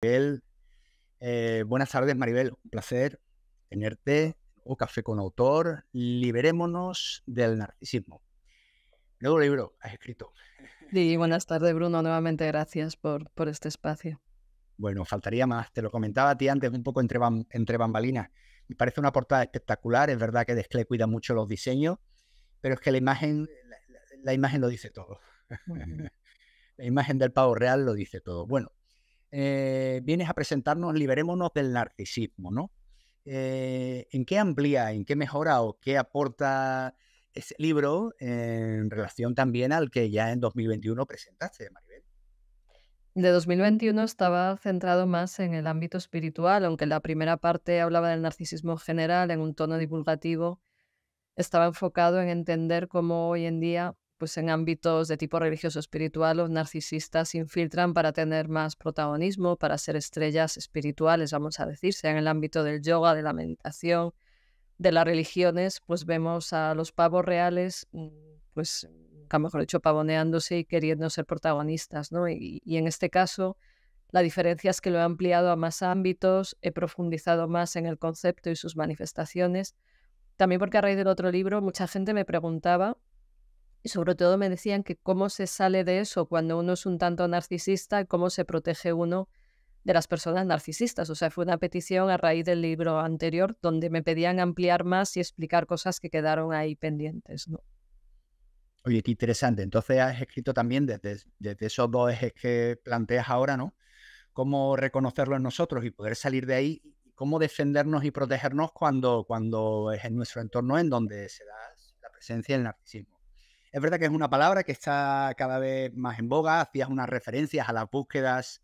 Maribel. Eh, buenas tardes, Maribel. Un placer tenerte. O Café con Autor. Liberémonos del narcisismo. Nuevo libro, has escrito. Sí, buenas tardes, Bruno. Nuevamente gracias por, por este espacio. Bueno, faltaría más. Te lo comentaba a ti antes, un poco entre, entre bambalinas. Me parece una portada espectacular. Es verdad que Desclé cuida mucho los diseños, pero es que la imagen, la imagen lo dice todo. la imagen del pavo real lo dice todo. Bueno, eh, vienes a presentarnos Liberémonos del Narcisismo, ¿no? Eh, ¿En qué amplía, en qué mejora o qué aporta ese libro en relación también al que ya en 2021 presentaste, Maribel? de 2021 estaba centrado más en el ámbito espiritual, aunque la primera parte hablaba del narcisismo general en un tono divulgativo, estaba enfocado en entender cómo hoy en día pues en ámbitos de tipo religioso espiritual, los narcisistas se infiltran para tener más protagonismo, para ser estrellas espirituales, vamos a decir, sea en el ámbito del yoga, de la meditación, de las religiones, pues vemos a los pavos reales, mm, pues, a mejor dicho, pavoneándose y queriendo ser protagonistas, ¿no? Y, y en este caso, la diferencia es que lo he ampliado a más ámbitos, he profundizado más en el concepto y sus manifestaciones. También porque a raíz del otro libro mucha gente me preguntaba y sobre todo me decían que cómo se sale de eso cuando uno es un tanto narcisista, cómo se protege uno de las personas narcisistas. O sea, fue una petición a raíz del libro anterior donde me pedían ampliar más y explicar cosas que quedaron ahí pendientes. Oye, qué interesante. Entonces has escrito también desde, desde esos dos ejes que planteas ahora, ¿no? Cómo reconocerlo en nosotros y poder salir de ahí, cómo defendernos y protegernos cuando, cuando es en nuestro entorno en donde se da la presencia del narcisismo. Es verdad que es una palabra que está cada vez más en boga, hacías unas referencias a las búsquedas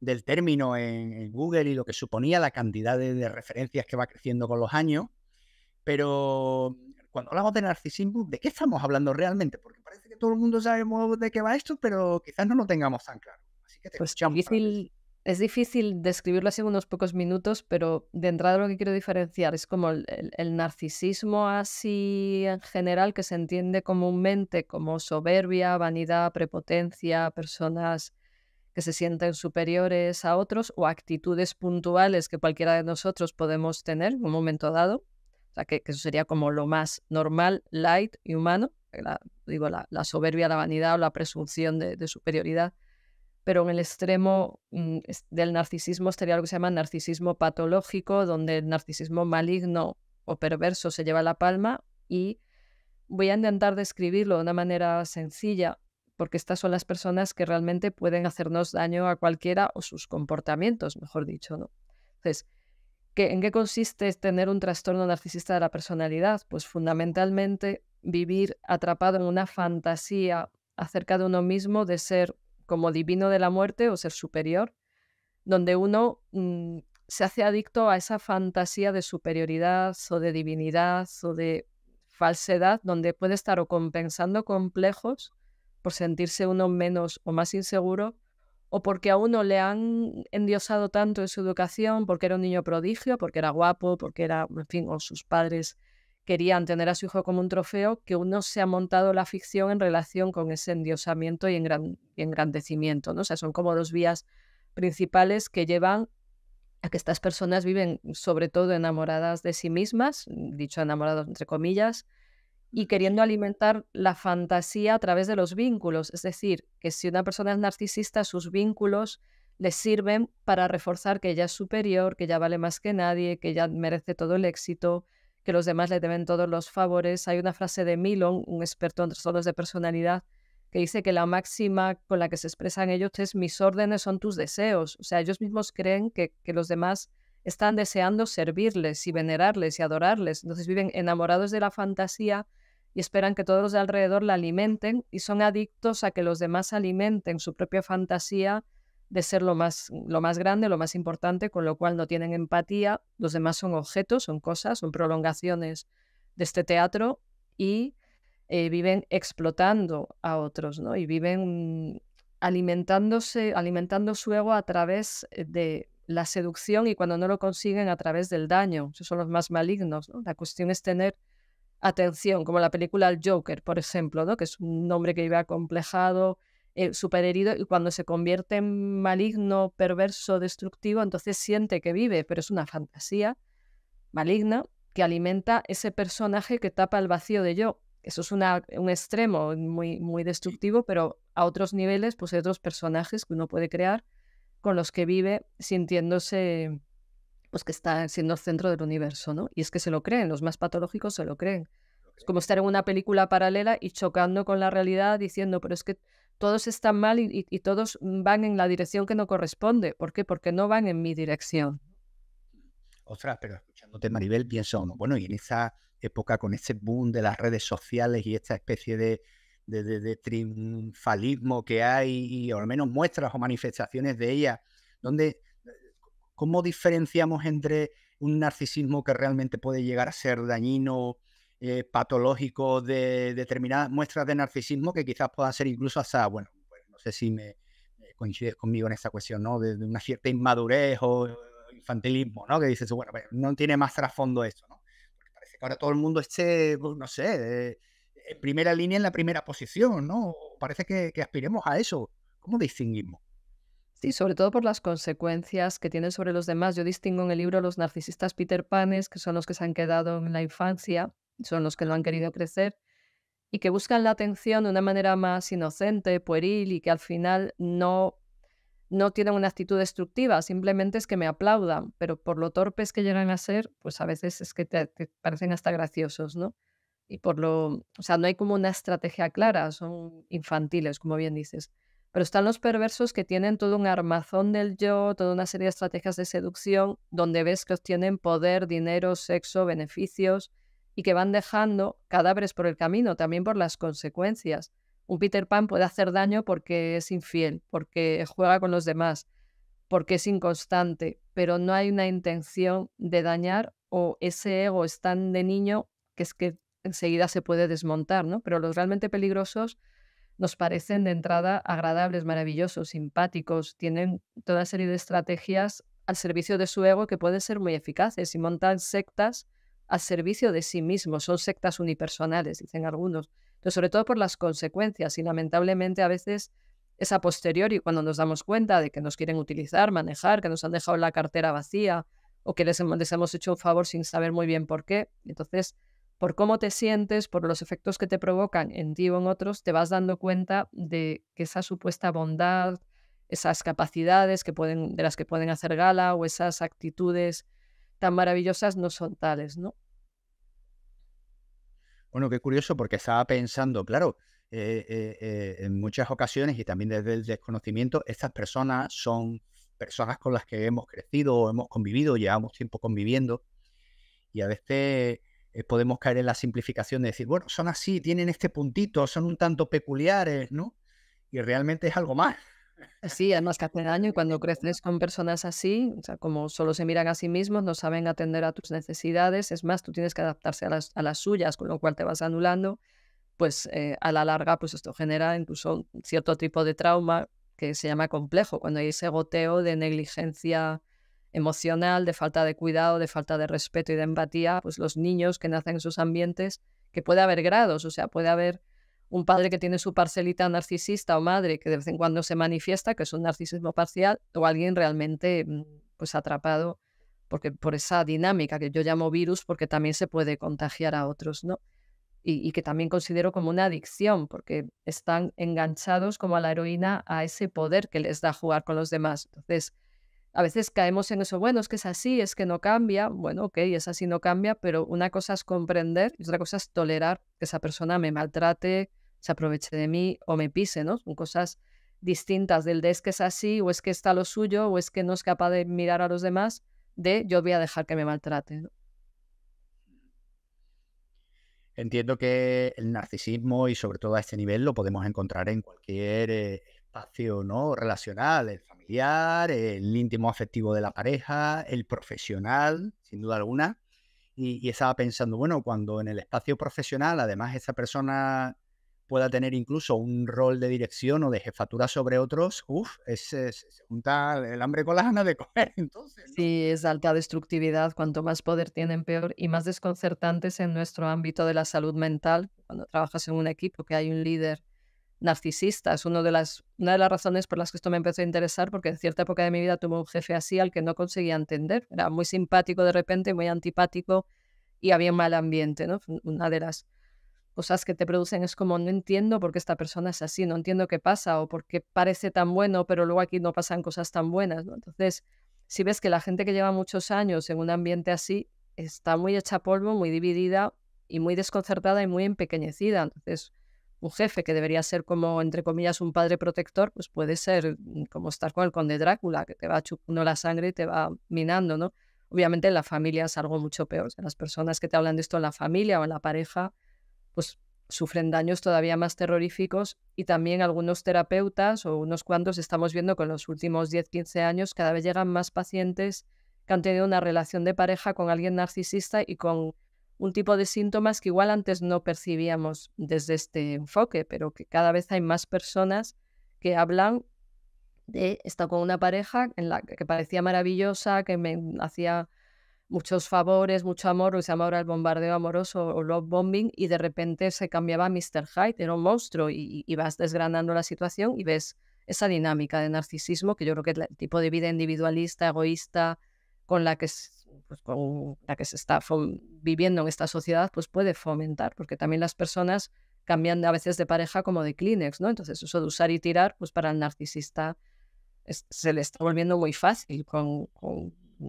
del término en, Google y lo que suponía la cantidad de, referencias que va creciendo con los años, pero cuando hablamos de narcisismo, ¿de qué estamos hablando realmente? Porque parece que todo el mundo sabemos de qué va esto, pero quizás no lo tengamos tan claro. Así que te pues difícil, es difícil describirlo así en unos pocos minutos, pero de entrada lo que quiero diferenciar es como el, narcisismo así en general que se entiende comúnmente como soberbia, vanidad, prepotencia, personas que se sienten superiores a otros o actitudes puntuales que cualquiera de nosotros podemos tener en un momento dado. O sea, que, eso sería como lo más normal, light y humano. digo, la, soberbia, la vanidad o la presunción de superioridad pero en el extremo mm, del narcisismo estaría lo que se llama narcisismo patológico, donde el narcisismo maligno o perverso se lleva la palma y voy a intentar describirlo de una manera sencilla, porque estas son las personas que realmente pueden hacernos daño a cualquiera o sus comportamientos, mejor dicho, ¿no? Entonces, ¿qué, ¿en qué consiste tener un trastorno narcisista de la personalidad? Pues fundamentalmente vivir atrapado en una fantasía acerca de uno mismo de ser como divino de la muerte o ser superior, donde uno mm, se hace adicto a esa fantasía de superioridad o de divinidad o de falsedad, donde puede estar o compensando complejos por sentirse uno menos o más inseguro, o porque a uno le han endiosado tanto en su educación, porque era un niño prodigio, porque era guapo, porque era, en fin, o sus padres querían tener a su hijo como un trofeo, que uno se ha montado la ficción en relación con ese endiosamiento y, engrandecimiento. ¿no? O sea, son como dos vías principales que llevan a que estas personas viven sobre todo enamoradas de sí mismas, dicho enamorados entre comillas, y queriendo alimentar la fantasía a través de los vínculos. Es decir, que si una persona es narcisista, sus vínculos le sirven para reforzar que ella es superior, que ella vale más que nadie, que ella merece todo el éxito, que los demás le deben todos los favores. Hay una frase de Milon, un experto en trastornos de personalidad, que dice que la máxima con la que se expresan ellos es mis órdenes son tus deseos. O sea, ellos mismos creen que, que los demás están deseando servirles y venerarles y adorarles. Entonces viven enamorados de la fantasía y esperan que todos los de alrededor la alimenten y son adictos a que los demás alimenten su propia fantasía de ser lo más, lo más grande, lo más importante, con lo cual no tienen empatía, los demás son objetos, son cosas, son prolongaciones de este teatro y eh, viven explotando a otros, ¿no? Y viven alimentándose, alimentando su ego a través eh, de la seducción y cuando no lo consiguen a través del daño. Esos son los más malignos, La cuestión es tener atención, como la película El Joker, por ejemplo, ¿no? Que es un nombre que vive acomplejado, eh, superherido y cuando se convierte en maligno, perverso, destructivo, entonces siente que vive, pero es una fantasía maligna que alimenta ese personaje que tapa el vacío de yo. Eso es un extremo muy, muy destructivo, pero a otros niveles, pues hay otros personajes que uno puede crear con los que vive sintiéndose pues que está siendo el centro del universo, ¿no? Y es que se lo creen, los más patológicos se lo creen. Es como estar en una película paralela y chocando con la realidad diciendo, pero es que todos están mal y, todos van en la dirección que no corresponde. ¿Por qué? Porque no van en mi dirección. Ostras, pero escuchándote, Maribel, pienso, bueno, y en esa época con ese boom de las redes sociales y esta especie de, de, de, triunfalismo que hay, y al menos muestras o manifestaciones de ella, donde, ¿cómo diferenciamos entre un narcisismo que realmente puede llegar a ser dañino eh, patológico de determinadas muestras de narcisismo que quizás pueda ser incluso hasta, bueno, pues, no sé si me coincides conmigo en esta cuestión, ¿no? De, una cierta inmadurez o eh, infantilismo, ¿no? Que dices, bueno, no tiene más trasfondo esto, ¿no? parece que ahora todo el mundo esté, pues, no sé, eh, en primera línea, en la primera posición, ¿no? Parece que, aspiremos a eso. ¿Cómo distinguimos? Sí, sobre todo por las consecuencias que tienen sobre los demás. Yo distingo en el libro los narcisistas Peter Panes, que son los que se han quedado en la infancia, son los que lo han querido crecer, y que buscan la atención de una manera más inocente, pueril, y que al final no, tienen una actitud destructiva, simplemente es que me aplaudan, pero por lo torpes que llegan a ser, pues a veces es que te, parecen hasta graciosos, ¿no? Y por lo, o sea, no hay como una estrategia clara, son infantiles, como bien dices. Pero están los perversos que tienen todo un armazón del yo, toda una serie de estrategias de seducción, donde ves que obtienen poder, dinero, sexo, beneficios, y que van dejando cadáveres por el camino, también por las consecuencias. Un Peter Pan puede hacer daño porque es infiel, porque juega con los demás, porque es inconstante, pero no hay una intención de dañar o ese ego es tan de niño que es que enseguida se puede desmontar, ¿no? Pero los realmente peligrosos nos parecen de entrada agradables, maravillosos, simpáticos, tienen toda serie de estrategias al servicio de su ego que pueden ser muy eficaces y montan sectas al servicio de sí mismos, son sectas unipersonales, dicen algunos, pero sobre todo por las consecuencias y lamentablemente a veces es a posteriori cuando nos damos cuenta de que nos quieren utilizar, manejar, que nos han dejado la cartera vacía o que les, hemos hecho un favor sin saber muy bien por qué. Entonces, por cómo te sientes, por los efectos que te provocan en ti o en otros, te vas dando cuenta de que esa supuesta bondad, esas capacidades que pueden, de las que pueden hacer gala o esas actitudes tan maravillosas no son tales, ¿no? Bueno, qué curioso, porque estaba pensando, claro, eh, eh, eh, en muchas ocasiones y también desde el desconocimiento, estas personas son personas con las que hemos crecido, hemos convivido, llevamos tiempo conviviendo y a veces podemos caer en la simplificación de decir, bueno, son así, tienen este puntito, son un tanto peculiares, ¿no? Y realmente es algo más, Sí, además que hace daño y cuando creces con personas así, o sea, como solo se miran a sí mismos, no saben atender a tus necesidades, es más, tú tienes que adaptarse a las, a las suyas, con lo cual te vas anulando, pues eh, a la larga, pues esto genera incluso cierto tipo de trauma que se llama complejo, cuando hay ese goteo de negligencia emocional, de falta de cuidado, de falta de respeto y de empatía, pues los niños que nacen en esos ambientes, que puede haber grados, o sea, puede haber un padre que tiene su parcelita narcisista o madre que de vez en cuando se manifiesta, que es un narcisismo parcial, o alguien realmente mm, pues atrapado porque por esa dinámica que yo llamo virus, porque también se puede contagiar a otros, ¿no? Y, y, que también considero como una adicción, porque están enganchados como a la heroína a ese poder que les da jugar con los demás. Entonces, a veces caemos en eso, bueno, es que es así, es que no cambia, bueno, ok, es así, no cambia, pero una cosa es comprender y otra cosa es tolerar que esa persona me maltrate, aproveche de mí o me pise, ¿no? Son cosas distintas del de es que es así o es que está lo suyo o es que no es capaz de mirar a los demás, de yo voy a dejar que me maltrate. Entiendo que el narcisismo y sobre todo a este nivel lo podemos encontrar en cualquier eh, espacio ¿no? relacional, el familiar, el íntimo afectivo de la pareja, el profesional, sin duda alguna. y estaba pensando, bueno, cuando en el espacio profesional además esa persona pueda tener incluso un rol de dirección o de jefatura sobre otros, uff, se junta el hambre con la gana de comer. Entonces, Sí, es alta destructividad. Cuanto más poder tienen, peor y más desconcertantes en nuestro ámbito de la salud mental. Cuando trabajas en un equipo que hay un líder narcisista, es una de las, una de las razones por las que esto me empezó a interesar, porque en cierta época de mi vida tuve un jefe así al que no conseguía entender. Era muy simpático de repente, muy antipático y había un mal ambiente, ¿no? Una de las cosas que te producen es como no entiendo por qué esta persona es así, no entiendo qué pasa o por qué parece tan bueno, pero luego aquí no pasan cosas tan buenas. ¿no? Entonces, si ves que la gente que lleva muchos años en un ambiente así está muy hecha polvo, muy dividida y muy desconcertada y muy empequeñecida. Entonces, un jefe que debería ser como, entre comillas, un padre protector, pues puede ser mm, como estar con el conde Drácula, que te va chupando la sangre y te va minando, ¿no? Obviamente en la familia es algo mucho peor. las personas que te hablan de esto en la familia o en la pareja, pues sufren daños todavía más terroríficos y también algunos terapeutas o unos cuantos estamos viendo con los últimos 10-15 años cada vez llegan más pacientes que han tenido una relación de pareja con alguien narcisista y con un tipo de síntomas que igual antes no percibíamos desde este enfoque, pero que cada vez hay más personas que hablan de estar con una pareja en la que parecía maravillosa, que me hacía muchos favores, mucho amor, lo se llama ahora el bombardeo amoroso o love bombing, y de repente se cambiaba a Mr. Hyde, era un monstruo, y, vas desgranando la situación y ves esa dinámica de narcisismo, que yo creo que el tipo de vida individualista, egoísta, con la que, pues, con la que se está viviendo en esta sociedad, pues puede fomentar, porque también las personas cambian a veces de pareja como de Kleenex, ¿no? Entonces eso de usar y tirar, pues para el narcisista se le está volviendo muy fácil con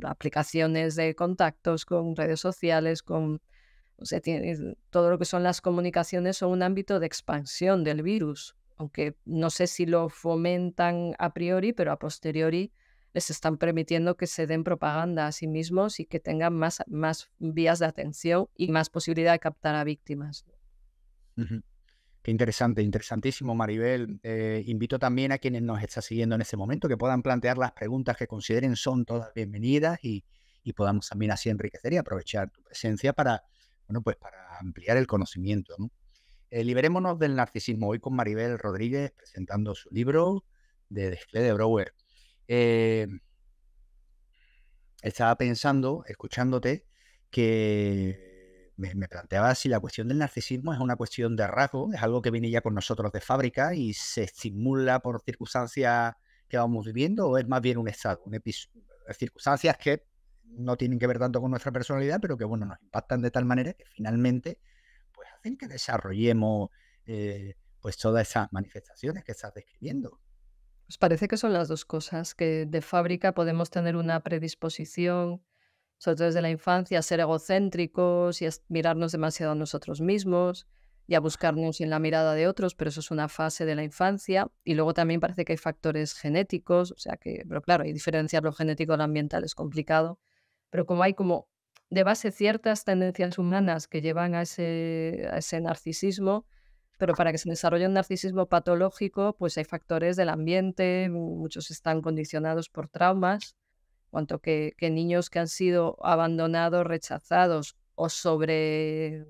aplicaciones de contactos, con redes sociales, con todo lo que son las comunicaciones son un ámbito de expansión del virus, aunque no sé si lo fomentan a priori, pero a posteriori les están permitiendo que se den propaganda a sí mismos y que tengan más, más vías de atención y más posibilidad de captar a víctimas. Interesante, interesantísimo, Maribel. Eh, invito también a quienes nos están siguiendo en este momento que puedan plantear las preguntas que consideren son todas bienvenidas y, podamos también así enriquecer y aprovechar tu presencia para, bueno, pues para ampliar el conocimiento. Eh, liberémonos del narcisismo hoy con Maribel Rodríguez presentando su libro de Desplé de Brower. Eh, estaba pensando, escuchándote, que me, planteaba si la cuestión del narcisismo es una cuestión de rasgo, es algo que viene ya con nosotros de fábrica y se estimula por circunstancias que vamos viviendo, o es más bien un estado, un circunstancias que no tienen que ver tanto con nuestra personalidad, pero que bueno, nos impactan de tal manera que finalmente pues hacen que desarrollemos eh, pues todas esas manifestaciones que estás describiendo. Os pues, parece que son las dos cosas, que de fábrica podemos tener una predisposición sobre todo desde la infancia, ser egocéntricos y mirarnos demasiado a nosotros mismos y a buscarnos en la mirada de otros, pero eso es una fase de la infancia. Y luego también parece que hay factores genéticos, o sea que, pero claro, y diferenciar lo genético de lo ambiental es complicado, pero como hay como de base ciertas tendencias humanas que llevan a a ese narcisismo, pero para que se desarrolle un narcisismo patológico, pues hay factores del ambiente, muchos están condicionados por traumas cuanto que, niños que han sido abandonados, rechazados o sobre,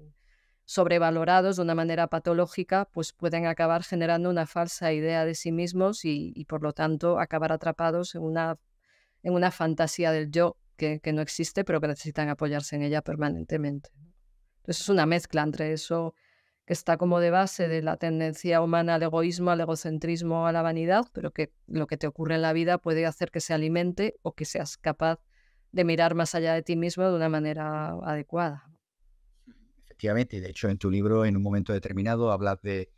sobrevalorados de una manera patológica, pues pueden acabar generando una falsa idea de sí mismos y, por lo tanto acabar atrapados en una, en una fantasía del yo que, que no existe, pero que necesitan apoyarse en ella permanentemente. Entonces es una mezcla entre eso, que está como de base de la tendencia humana al egoísmo, al egocentrismo, a la vanidad, pero que lo que te ocurre en la vida puede hacer que se alimente o que seas capaz de mirar más allá de ti mismo de una manera adecuada. Efectivamente, de hecho en tu libro en un momento determinado hablas de,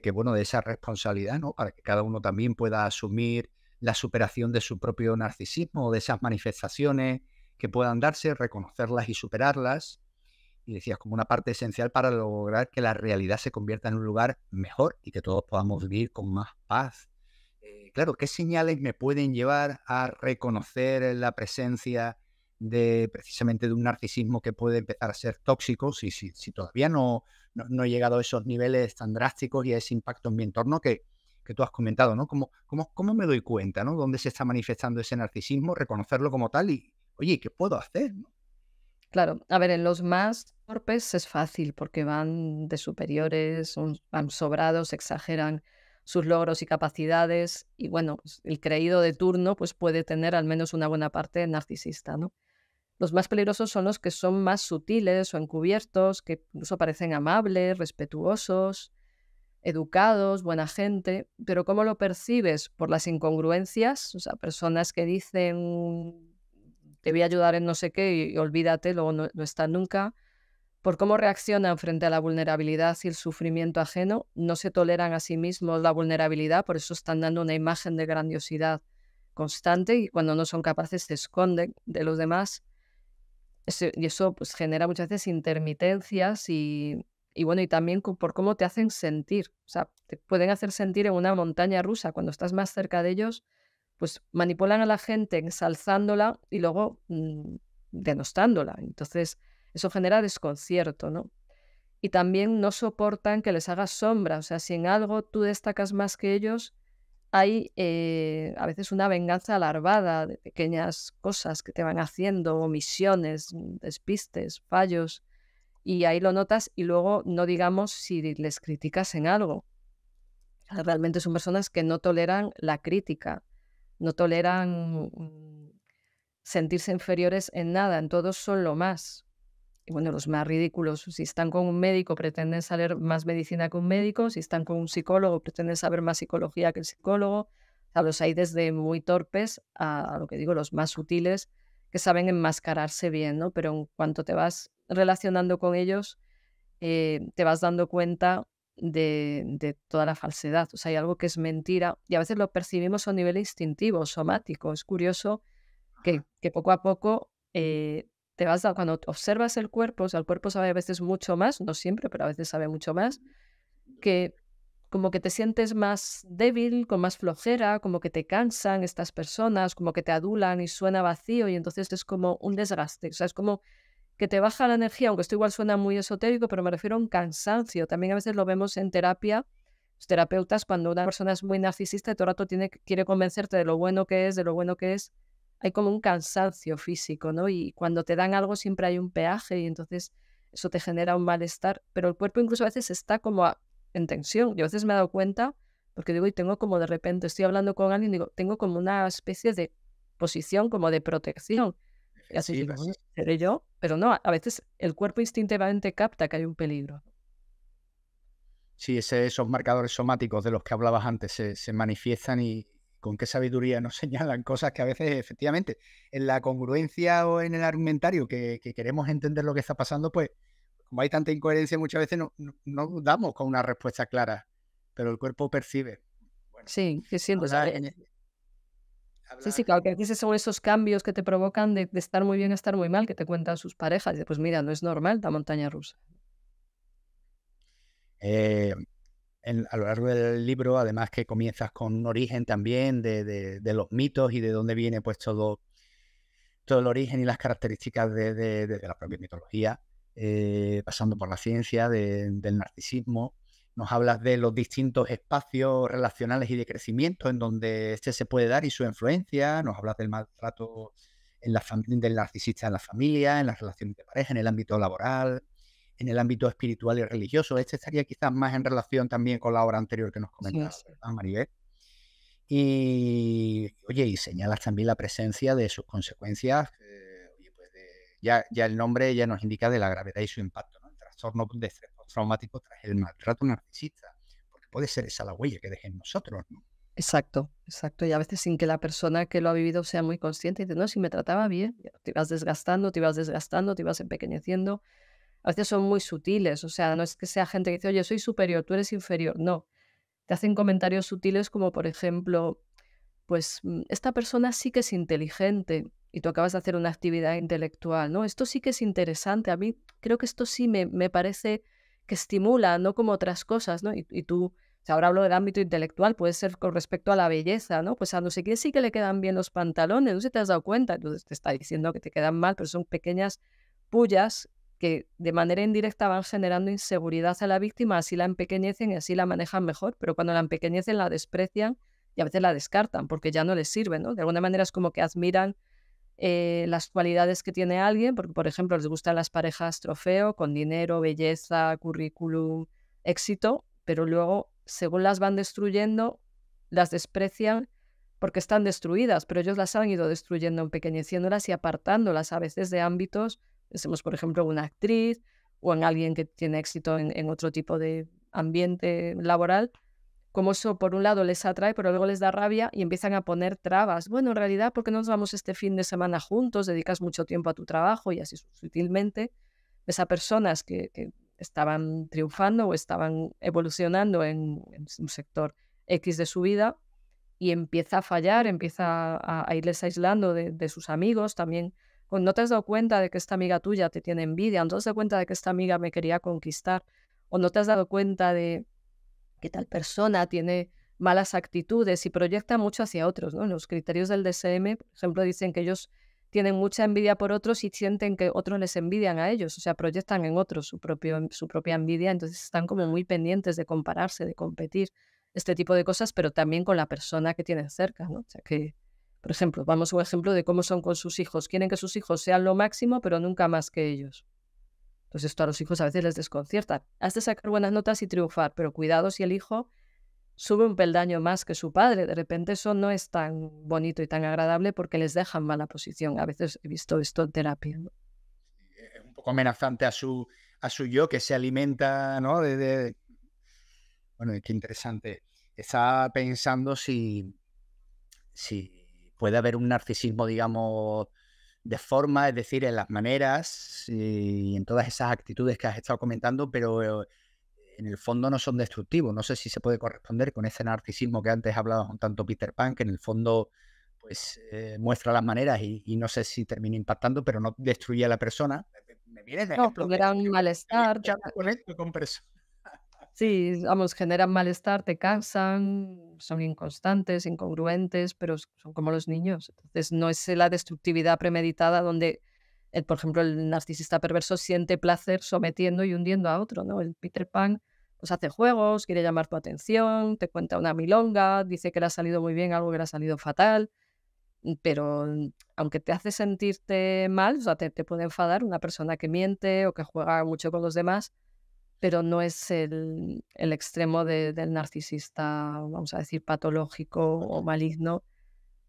que, bueno, de esa responsabilidad, ¿no? Para que cada uno también pueda asumir la superación de su propio narcisismo, de esas manifestaciones que puedan darse, reconocerlas y superarlas, y decías, como una parte esencial para lograr que la realidad se convierta en un lugar mejor y que todos podamos vivir con más paz. Eh, claro, ¿qué señales me pueden llevar a reconocer la presencia de precisamente de un narcisismo que puede empezar a ser tóxico si, si, todavía no, no, he llegado a esos niveles tan drásticos y a ese impacto en mi entorno que, que tú has comentado, ¿no? ¿Cómo, cómo, cómo me doy cuenta, ¿no? ¿Dónde se está manifestando ese narcisismo? Reconocerlo como tal y, oye, ¿qué puedo hacer? Claro, a ver, en los más torpes es fácil porque van de superiores, van sobrados, exageran sus logros y capacidades y bueno, pues, el creído de turno pues puede tener al menos una buena parte narcisista, ¿no? Los más peligrosos son los que son más sutiles o encubiertos, que incluso parecen amables, respetuosos, educados, buena gente, pero ¿cómo lo percibes? Por las incongruencias, o sea, personas que dicen te voy a ayudar en no sé qué y, olvídate, luego no, está nunca. Por cómo reaccionan frente a la vulnerabilidad y el sufrimiento ajeno, no se toleran a sí mismos la vulnerabilidad, por eso están dando una imagen de grandiosidad constante y cuando no son capaces se esconden de los demás. y eso pues, genera muchas veces intermitencias y, y bueno, y también por cómo te hacen sentir. O sea, te pueden hacer sentir en una montaña rusa cuando estás más cerca de ellos pues manipulan a la gente ensalzándola y luego mm, denostándola. Entonces, eso genera desconcierto, ¿no? Y también no soportan que les hagas sombra. O sea, si en algo tú destacas más que ellos, hay eh, a veces una venganza alarvada de pequeñas cosas que te van haciendo, omisiones, mm, despistes, fallos, y ahí lo notas y luego no digamos si les criticas en algo. Realmente son personas que no toleran la crítica no toleran mm, sentirse inferiores en nada, en todos son lo más. Y bueno, los más ridículos, si están con un médico pretenden saber más medicina que un médico, si están con un psicólogo pretenden saber más psicología que el psicólogo, los hay desde muy torpes a, lo que digo, los más sutiles, que saben enmascararse bien, ¿no? Pero en cuanto te vas relacionando con ellos, eh, te vas dando cuenta de, toda la falsedad. O sea, hay algo que es mentira y a veces lo percibimos a nivel instintivo, somático. Es curioso que, poco a poco eh, te vas a, cuando observas el cuerpo, o sea, el cuerpo sabe a veces mucho más, no siempre, pero a veces sabe mucho más, que como que te sientes más débil, con más flojera, como que te cansan estas personas, como que te adulan y suena vacío y entonces es como un desgaste. O sea, es como que te baja la energía, aunque esto igual suena muy esotérico, pero me refiero a un cansancio. También a veces lo vemos en terapia, los terapeutas, cuando una persona es muy narcisista y todo el rato tiene, quiere convencerte de lo bueno que es, de lo bueno que es, hay como un cansancio físico, ¿no? Y cuando te dan algo siempre hay un peaje y entonces eso te genera un malestar, pero el cuerpo incluso a veces está como en tensión. Yo a veces me he dado cuenta, porque digo, y tengo como de repente, estoy hablando con alguien, digo, tengo como una especie de posición como de protección así seré yo, pero no, a veces el cuerpo instintivamente capta que hay un peligro. Sí, esos marcadores somáticos de los que hablabas antes se, manifiestan y con qué sabiduría nos señalan cosas que a veces efectivamente en la congruencia o en el argumentario que, queremos entender lo que está pasando, pues como hay tanta incoherencia muchas veces no, damos con una respuesta clara, pero el cuerpo percibe. sí, que siento. Sí, sí, claro, que aquí son esos cambios que te provocan de, estar muy bien a estar muy mal, que te cuentan sus parejas. Y pues mira, no es normal la montaña rusa. Eh, a lo largo del libro, además que comienzas con un origen también de, los mitos y de dónde viene pues todo, todo el origen y las características de, la propia mitología, eh, pasando por la ciencia, del narcisismo, nos hablas de los distintos espacios relacionales y de crecimiento en donde este se puede dar y su influencia, nos hablas del maltrato en la del narcisista en la familia, en las relaciones de pareja, en el ámbito laboral, en el ámbito espiritual y religioso. Este estaría quizás más en relación también con la obra anterior que nos comentas, ¿verdad, Maribel? Y, oye, y señalas también la presencia de sus consecuencias, eh, oye, pues ya, ya el nombre ya nos indica de la gravedad y su impacto, ¿no? El trastorno de estrés traumático tras el maltrato narcisista, porque puede ser esa la huella que dejen nosotros, ¿no? Exacto, exacto. Y a veces sin que la persona que lo ha vivido sea muy consciente, y dice, no, si me trataba bien, te ibas desgastando, te ibas desgastando, te ibas empequeñeciendo. A veces son muy sutiles, o sea, no es que sea gente que dice, oye, soy superior, tú eres inferior, no. Te hacen comentarios sutiles como, por ejemplo, pues mm, esta persona sí que es inteligente y tú acabas de hacer una actividad intelectual, ¿no? Esto sí que es interesante, a mí creo que esto sí me, me parece que estimula, no como otras cosas, ¿no? Y, tú, o ahora hablo del ámbito intelectual, puede ser con respecto a la belleza, ¿no? Pues a no sé quién sí que le quedan bien los pantalones, no sé si te has dado cuenta, entonces te está diciendo que te quedan mal, pero son pequeñas pullas que de manera indirecta van generando inseguridad a la víctima, así la empequeñecen y así la manejan mejor, pero cuando la empequeñecen la desprecian y a veces la descartan porque ya no les sirve, ¿no? De alguna manera es como que admiran eh, las cualidades que tiene alguien, porque por ejemplo les gustan las parejas trofeo, con dinero, belleza, currículum, éxito, pero luego según las van destruyendo, las desprecian porque están destruidas, pero ellos las han ido destruyendo, empequeñeciéndolas y apartándolas a veces de ámbitos, pensemos por ejemplo en una actriz o en alguien que tiene éxito en otro tipo de ambiente laboral, como eso por un lado les atrae, pero luego les da rabia y empiezan a poner trabas. Bueno, en realidad, ¿por qué no nos vamos este fin de semana juntos? Dedicas mucho tiempo a tu trabajo y así sutilmente ves a personas que, estaban triunfando o estaban evolucionando en, un sector X de su vida y empieza a fallar, empieza a, irles aislando de, sus amigos también. No te has dado cuenta de que esta amiga tuya te tiene envidia, no te has dado cuenta de que esta amiga me quería conquistar, o no te has dado cuenta de, que tal persona tiene malas actitudes y proyecta mucho hacia otros. ¿no? Los criterios del DSM, por ejemplo, dicen que ellos tienen mucha envidia por otros y sienten que otros les envidian a ellos, o sea, proyectan en otros su, su propia envidia, entonces están como muy pendientes de compararse, de competir, este tipo de cosas, pero también con la persona que tienen cerca, ¿no? O sea, que, por ejemplo, vamos a un ejemplo de cómo son con sus hijos, quieren que sus hijos sean lo máximo, pero nunca más que ellos. Entonces esto a los hijos a veces les desconcierta. Has de sacar buenas notas y triunfar, pero cuidado si el hijo sube un peldaño más que su padre. De repente eso no es tan bonito y tan agradable porque les deja en mala posición. A veces he visto esto en terapia. un poco amenazante a su, a su yo que se alimenta, ¿no? Bueno, qué interesante. Está pensando si, si puede haber un narcisismo, digamos, de forma, es decir, en las maneras y en todas esas actitudes que has estado comentando, pero eh, en el fondo no son destructivos. No sé si se puede corresponder con ese narcisismo que antes hablabas un tanto Peter Pan, que en el fondo pues eh, muestra las maneras y, no sé si termina impactando, pero no destruye a la persona. Me, de no, era malestar. con Sí, vamos, generan malestar, te cansan, son inconstantes, incongruentes, pero son como los niños. Entonces no es la destructividad premeditada donde, eh, por ejemplo, el narcisista perverso siente placer sometiendo y hundiendo a otro, ¿no? El Peter Pan pues hace juegos, quiere llamar tu atención, te cuenta una milonga, dice que le ha salido muy bien algo que le ha salido fatal, mm, pero mm, aunque te hace sentirte mal, o sea, te puede enfadar una persona que miente o que juega mucho con los demás, pero no es el, extremo del narcisista, vamos a decir, patológico o maligno,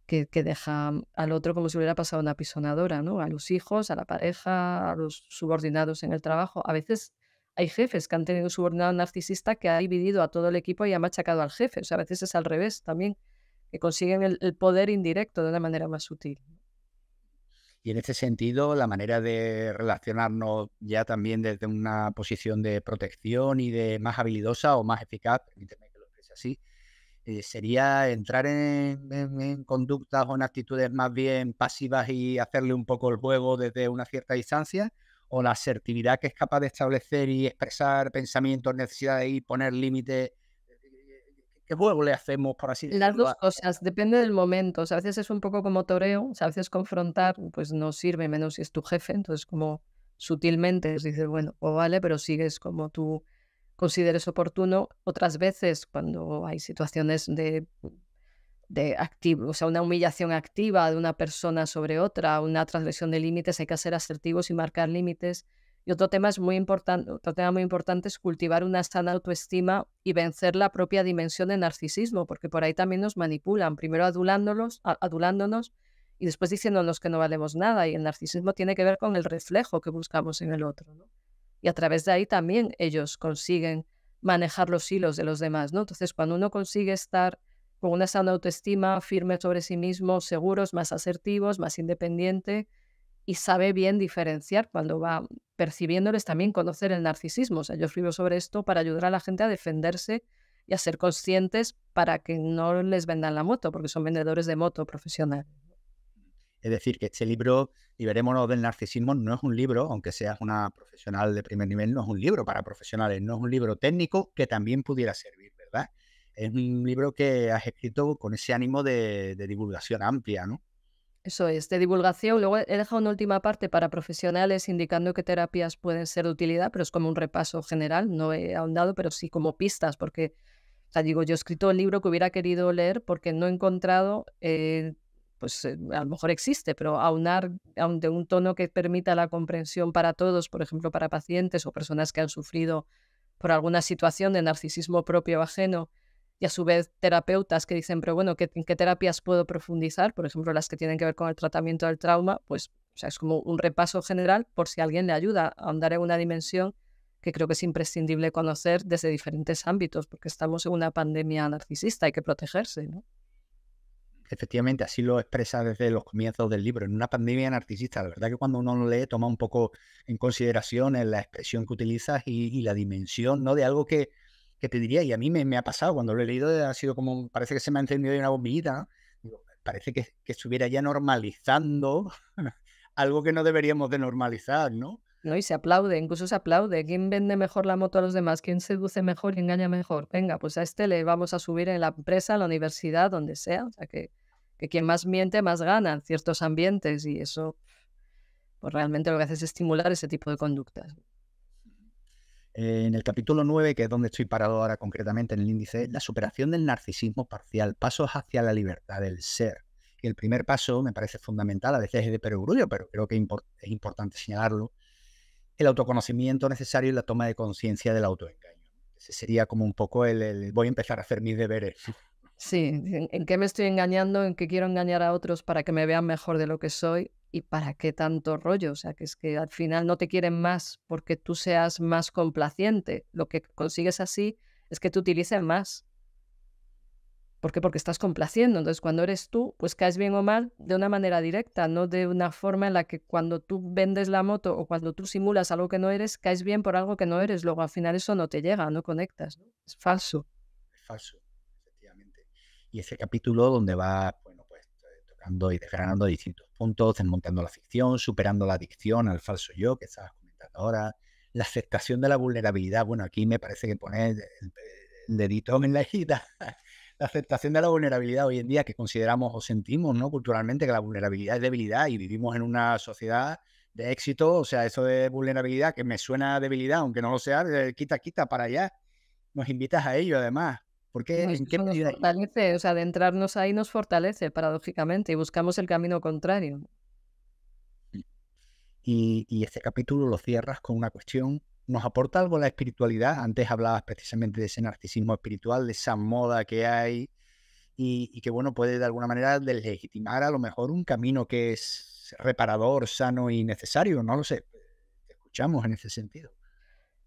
que, deja al otro como si hubiera pasado una pisonadora, ¿no? A los hijos, a la pareja, a los subordinados en el trabajo. A veces hay jefes que han tenido un subordinado narcisista que ha dividido a todo el equipo y ha machacado al jefe. O sea, a veces es al revés también, que consiguen el poder indirecto de una manera más sutil. Y en este sentido, la manera de relacionarnos ya también desde una posición de protección y de más habilidosa o más eficaz, permíteme que lo exprese así, eh, sería entrar en, conductas o en actitudes más bien pasivas y hacerle un poco el juego desde una cierta distancia, o la asertividad que es capaz de establecer y expresar pensamientos, necesidades y poner límites ¿Qué juego le hacemos, por así decirlo? Las dos cosas, depende del momento. a veces es un poco como toreo, a veces confrontar pues no sirve, menos si es tu jefe. Entonces, como sutilmente dices, bueno, o pues vale, pero sigues como tú consideres oportuno. Otras veces, cuando hay situaciones de, de activo, o sea, una humillación activa de una persona sobre otra, una transgresión de límites, hay que ser asertivos y marcar límites y otro tema, es muy importante, otro tema muy importante es cultivar una sana autoestima y vencer la propia dimensión de narcisismo, porque por ahí también nos manipulan, primero adulándonos y después diciéndonos que no valemos nada. Y el narcisismo tiene que ver con el reflejo que buscamos en el otro. Y a través de ahí también ellos consiguen manejar los hilos de los demás. ¿no? Entonces, cuando uno consigue estar con una sana autoestima, firme sobre sí mismo, seguros, más asertivos, más independiente, y sabe bien diferenciar cuando va percibiéndoles también conocer el narcisismo. O sea, yo escribo sobre esto para ayudar a la gente a defenderse y a ser conscientes para que no les vendan la moto, porque son vendedores de moto profesional. Es decir, que este libro, Liberémonos del Narcisismo, no es un libro, aunque seas una profesional de primer nivel, no es un libro para profesionales, no es un libro técnico que también pudiera servir, ¿verdad? Es un libro que has escrito con ese ánimo de divulgación amplia, ¿no? Eso es, de divulgación. Luego he dejado una última parte para profesionales indicando qué terapias pueden ser de utilidad, pero es como un repaso general, no he ahondado, pero sí como pistas, porque, ya digo, yo he escrito el libro que hubiera querido leer porque no he encontrado, eh, pues eh, a lo mejor existe, pero aunar de un tono que permita la comprensión para todos, por ejemplo, para pacientes o personas que han sufrido por alguna situación de narcisismo propio o ajeno, y a su vez terapeutas que dicen, pero bueno, ¿qué, ¿en qué terapias puedo profundizar? Por ejemplo, las que tienen que ver con el tratamiento del trauma, pues o sea, es como un repaso general por si alguien le ayuda a andar en una dimensión que creo que es imprescindible conocer desde diferentes ámbitos, porque estamos en una pandemia narcisista, hay que protegerse, ¿no? Efectivamente, así lo expresa desde los comienzos del libro, en una pandemia narcisista. La verdad que cuando uno lo lee toma un poco en consideración la expresión que utilizas y, y la dimensión ¿no? de algo que, que te y a mí me, ha pasado, cuando lo he leído ha sido como, parece que se me ha encendido una bombillita, parece que, estuviera ya normalizando algo que no deberíamos de normalizar, ¿no? No, y se aplaude, incluso se aplaude. ¿Quién vende mejor la moto a los demás? ¿Quién seduce mejor y engaña mejor? Venga, pues a este le vamos a subir en la empresa, en la universidad, donde sea. O sea, que, que quien más miente, más gana en ciertos ambientes y eso, pues realmente lo que hace es estimular ese tipo de conductas. Eh, en el capítulo 9, que es donde estoy parado ahora concretamente en el índice, la superación del narcisismo parcial, pasos hacia la libertad del ser. Y el primer paso me parece fundamental, a veces es de perogrullo, pero creo que es importante señalarlo, el autoconocimiento necesario y la toma de conciencia del autoengaño. Ese sería como un poco el, el voy a empezar a hacer mis deberes. Sí, ¿en qué me estoy engañando? ¿En qué quiero engañar a otros para que me vean mejor de lo que soy? ¿Y para qué tanto rollo? O sea, que es que al final no te quieren más porque tú seas más complaciente. Lo que consigues así es que te utilicen más. ¿Por qué? Porque estás complaciendo. Entonces, cuando eres tú, pues caes bien o mal de una manera directa, no de una forma en la que cuando tú vendes la moto o cuando tú simulas algo que no eres, caes bien por algo que no eres. Luego, al final, eso no te llega, no conectas. ¿no? Es falso. Es falso, efectivamente. Y ese capítulo donde va, bueno, pues eh, tocando y desgranando distintos juntos, desmontando la ficción, superando la adicción al falso yo que estabas comentando ahora, la aceptación de la vulnerabilidad. Bueno, aquí me parece que poner el, dedito en la hijita, La aceptación de la vulnerabilidad hoy en día que consideramos o sentimos ¿no? culturalmente que la vulnerabilidad es debilidad y vivimos en una sociedad de éxito, o sea, eso de vulnerabilidad que me suena a debilidad, aunque no lo sea, eh, quita, quita para allá. Nos invitas a ello además qué fortalece, o sea, adentrarnos ahí nos fortalece, paradójicamente, y buscamos el camino contrario. Mm. Y, este capítulo lo cierras con una cuestión. ¿Nos aporta algo la espiritualidad? Antes hablabas precisamente de ese narcisismo espiritual, de esa moda que hay y, que, bueno, puede de alguna manera deslegitimar a lo mejor un camino que es reparador, sano y necesario. No lo sé. Te escuchamos en ese sentido.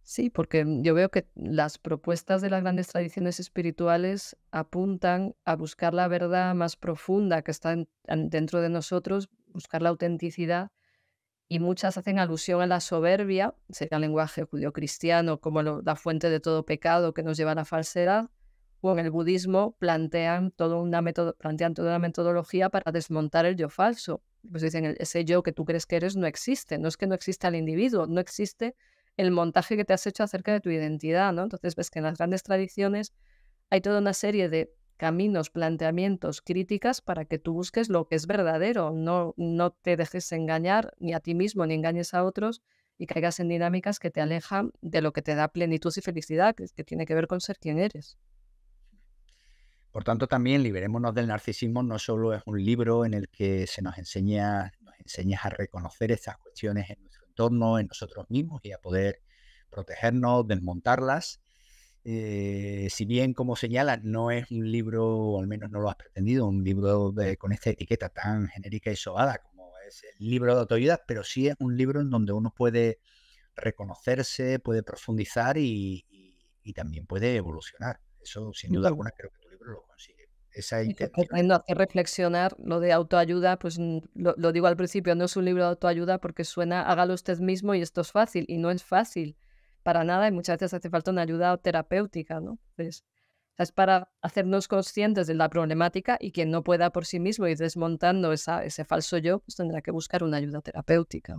Sí, porque mm, yo veo que las propuestas de las grandes tradiciones espirituales apuntan a buscar la verdad más profunda que está dentro de nosotros, buscar la autenticidad, y muchas hacen alusión a la soberbia, sería el lenguaje judío cristiano como lo, la fuente de todo pecado que nos lleva a la falsedad, o en el budismo plantean, toda una, plantean toda una metodología para desmontar el yo falso. Pues dicen, e-, ese yo que tú crees que eres no existe, no es que no exista el individuo, no existe el montaje que te has hecho acerca de tu identidad, ¿no? Entonces ves que en las grandes tradiciones hay toda una serie de caminos, planteamientos, críticas para que tú busques lo que es verdadero, no, no te dejes engañar ni a ti mismo ni engañes a otros y caigas en dinámicas que te alejan de lo que te da plenitud y felicidad, que, tiene que ver con ser quien eres. Por tanto, también Liberémonos del Narcisismo no solo es un libro en el que se nos enseña, nos enseñas a reconocer estas cuestiones en en nosotros mismos y a poder protegernos, desmontarlas. Eh, si bien, como señala, no es un libro, al menos no lo has pretendido, un libro con esta etiqueta tan genérica y sobada como es el libro de autoridad, pero sí es un libro en donde uno puede reconocerse, puede profundizar y, y también puede evolucionar. Eso, sin duda alguna, creo que esa eh, reflexionar lo de autoayuda, pues lo, digo al principio, no es un libro de autoayuda porque suena hágalo usted mismo y esto es fácil, y no es fácil para nada, y muchas veces hace falta una ayuda terapéutica, ¿no? Entonces, es para hacernos conscientes de la problemática y quien no pueda por sí mismo ir desmontando esa, ese falso yo, pues tendrá que buscar una ayuda terapéutica.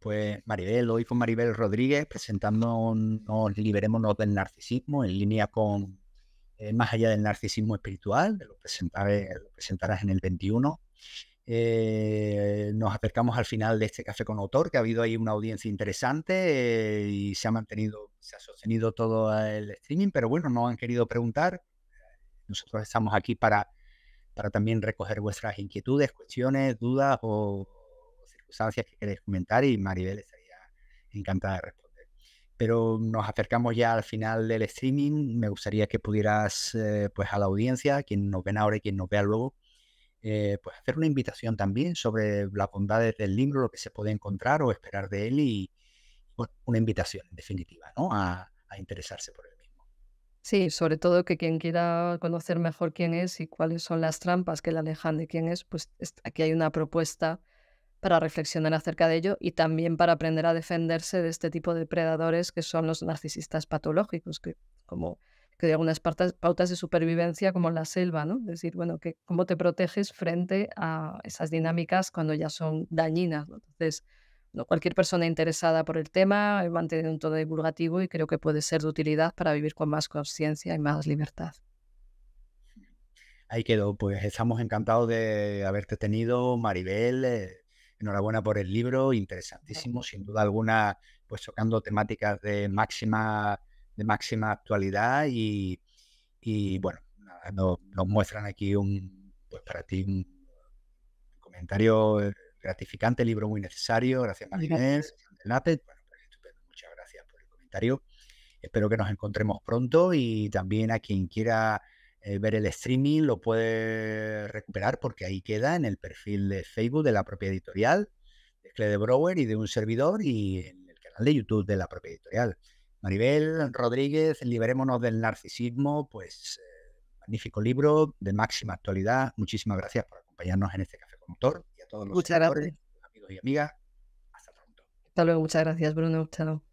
Pues Maribel, hoy fue Maribel Rodríguez presentándonos Liberémonos del Narcisismo en línea con eh, más allá del narcisismo espiritual, eh, lo, presentarás en el 21. Eh, nos acercamos al final de este café con autor, que ha habido ahí una audiencia interesante y se ha mantenido, se ha sostenido todo el streaming, pero bueno, no han querido preguntar. Nosotros estamos aquí para, para también recoger vuestras inquietudes, cuestiones, dudas o, o circunstancias que queréis comentar y Maribel estaría encantada de responder pero nos acercamos ya al final del streaming. Me gustaría que pudieras, eh, pues a la audiencia, quien nos ven ahora y quien nos vea luego, eh, pues hacer una invitación también sobre las bondades del libro, lo que se puede encontrar o esperar de él y, pues, una invitación en definitiva, ¿no? a interesarse por él mismo. Sí, sobre todo que quien quiera conocer mejor quién es y cuáles son las trampas que le alejan de quién es, pues aquí hay una propuesta para reflexionar acerca de ello y también para aprender a defenderse de este tipo de predadores que son los narcisistas patológicos, que como que de algunas pautas de supervivencia como la selva, ¿no? Es decir, bueno, que cómo te proteges frente a esas dinámicas cuando ya son dañinas. Entonces, cualquier persona interesada por el tema eh, mantiene un todo divulgativo y creo que puede ser de utilidad para vivir con más conciencia y más libertad. Ahí quedó, pues estamos encantados de haberte tenido, Maribel. Eh, enhorabuena por el libro, interesantísimo, sin duda alguna, pues tocando temáticas de máxima, de máxima actualidad y, bueno, nos, muestran aquí un, pues para ti un comentario eh, gratificante, libro muy necesario, gracias Marinés, pues, muchas gracias por el comentario. Espero que nos encontremos pronto y también a quien quiera eh, ver el streaming, lo puede recuperar porque ahí queda en el perfil de Facebook de la propia editorial, de de Brower y de un servidor y en el canal de YouTube de la propia editorial. Maribel Rodríguez, Liberémonos del Narcisismo, pues eh, magnífico libro de máxima actualidad. Muchísimas gracias por acompañarnos en este café con autor y a todos los amigos y amigas. Hasta pronto. Hasta luego, muchas gracias Bruno.